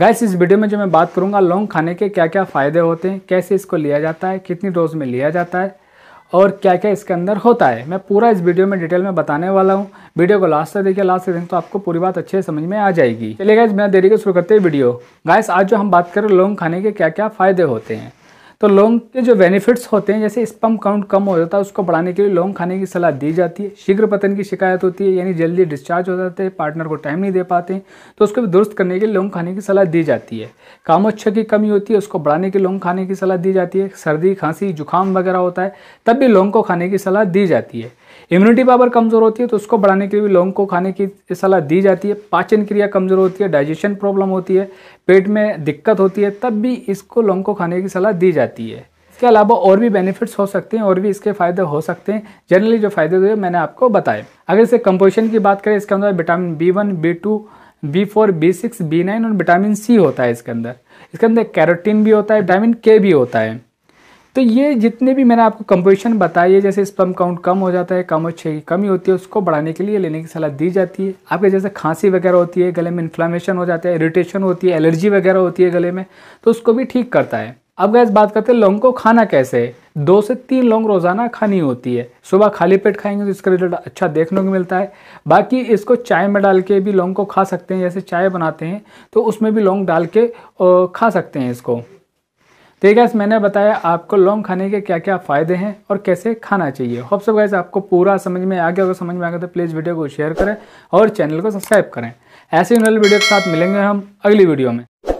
guys इस video में जो मैं बात करूँगा लौंग खाने के क्या क्या फ़ायदे होते हैं कैसे इसको लिया जाता है कितनी डोज में लिया जाता है और क्या क्या इसके अंदर होता है मैं पूरा इस वीडियो में डिटेल में बताने वाला हूँ वीडियो को लास्ट तक देखिए लास्ट तक देखें तो आपको पूरी बात अच्छे से समझ में आ जाएगी चलिए गाइस बिना देरी के शुरू करते हैं वीडियो गाइस आज जो हम बात करें लौंग खाने के क्या क्या फ़ायदे होते हैं तो लौंग के जो बेनिफिट्स होते हैं जैसे स्पम काउंट कम हो जाता है उसको बढ़ाने के लिए लौंग खाने की सलाह दी जाती है शीघ्र पतन की शिकायत होती है यानी जल्दी डिस्चार्ज हो जाते हैं पार्टनर को टाइम नहीं दे पाते हैं तो उसको भी दुरुस्त करने के लिए लौंग खाने की सलाह दी जाती है कामोच्छ की कमी होती है उसको बढ़ाने के लौंग खाने की सलाह दी जाती है सर्दी खांसी जुकाम वगैरह होता है तब भी लौंग को खाने की सलाह दी जाती है इम्यूनिटी पावर कमज़ोर होती है तो उसको बढ़ाने के लिए भी लौंग को खाने की सलाह दी जाती है पाचन क्रिया कमज़ोर होती है डाइजेशन प्रॉब्लम होती है पेट में दिक्कत होती है तब भी इसको लौंग को खाने की सलाह दी जाती है इसके अलावा और भी बेनिफिट्स हो सकते हैं और भी इसके फायदे हो सकते हैं जनरली जो फायदे हुए मैंने आपको बताए अगर इसे कंपोजिशन की बात करें इसके अंदर vitamin B one B two B four B six B nine और विटामिन सी होता है इसके अंदर इसके अंदर कैरोटीन भी होता है विटामिन के भी होता है तो ये जितने भी मैंने आपको कंपोजिशन बताई है जैसे स्पम काउंट कम हो जाता है कम अच्छे की कमी होती है उसको बढ़ाने के लिए लेने की सलाह दी जाती है आपके जैसे खांसी वगैरह होती है गले में इन्फ्लामेशन हो जाता है इरिटेशन होती है एलर्जी वगैरह होती है गले में तो उसको भी ठीक करता है अब गैस बात करते हैं लौंग को खाना कैसे है दो से तीन लौंग रोजाना खानी होती है सुबह खाली पेट खाएंगे तो इसका रिजल्ट अच्छा देखने को मिलता है बाकी इसको चाय में डाल के भी लौंग को खा सकते हैं जैसे चाय बनाते हैं तो उसमें भी लौंग डाल के खा सकते हैं इसको तो ये गैस मैंने बताया आपको लौंग खाने के क्या क्या फ़ायदे हैं और कैसे खाना चाहिए होप सब गैस आपको पूरा समझ में आ गया अगर समझ में आ गया तो प्लीज़ वीडियो को शेयर करें और चैनल को सब्सक्राइब करें ऐसे ही नल वीडियो के साथ मिलेंगे हम अगली वीडियो में